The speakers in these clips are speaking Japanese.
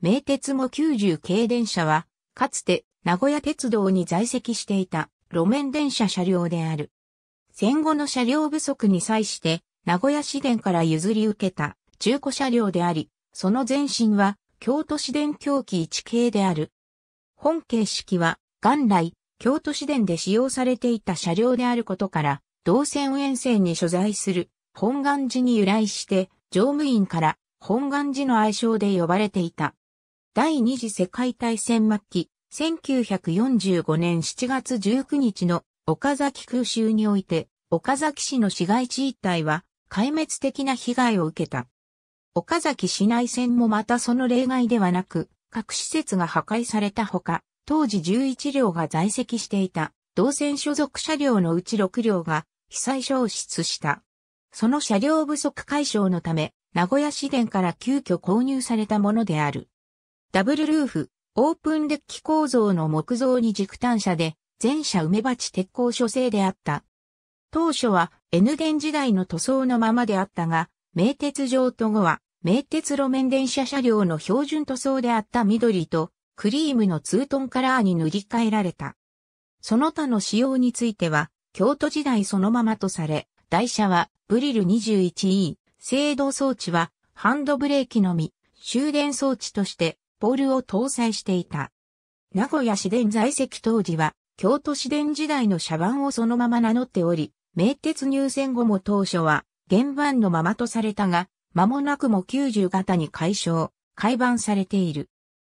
名鉄も90系電車は、かつて名古屋鉄道に在籍していた路面電車車両である。戦後の車両不足に際して、名古屋市電から譲り受けた中古車両であり、その前身は京都市電狂気1系である。本形式は元来京都市電で使用されていた車両であることから、同線沿線に所在する本願寺に由来して、乗務員から本願寺の愛称で呼ばれていた。第二次世界大戦末期、1945年7月19日の岡崎空襲において、岡崎市の市街地一帯は壊滅的な被害を受けた。岡崎市内線もまたその例外ではなく、各施設が破壊されたほか、当時11両が在籍していた、同線所属車両のうち6両が被災消失した。その車両不足解消のため、名古屋市電から急遽購入されたものである。ダブルルーフ、オープンデッキ構造の木造に軸単車で、前車梅鉢鉄鋼所製であった。当初は、N 電時代の塗装のままであったが、名鉄上と後は、名鉄路面電車車両の標準塗装であった緑と、クリームのツートンカラーに塗り替えられた。その他の仕様については、京都時代そのままとされ、台車は、ブリル 21E、制動装置は、ハンドブレーキのみ、終電装置として、ポールを搭載していた。名古屋市電在籍当時は、京都市電時代の車番をそのまま名乗っており、名鉄入線後も当初は、原番のままとされたが、間もなくも90型に解消、改版されている。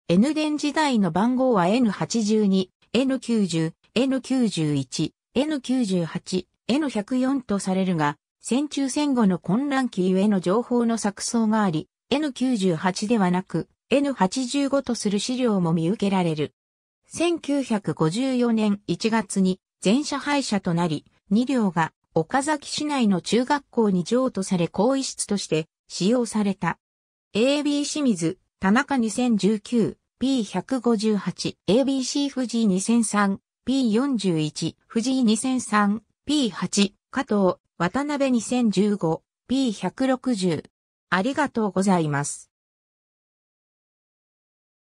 N 電時代の番号は N82、N90、N91、N98、N104 とされるが、戦中戦後の混乱期ゆえの情報の錯綜があり、N98 ではなく、N85 とする資料も見受けられる。1954年1月に全車廃車となり、2両が岡崎市内の中学校に譲渡され更衣室として使用された。AB 清水、田中 2019P158、ABC 藤井2003、P41、藤井2003、P8、加藤、渡辺 2015P160。ありがとうございます。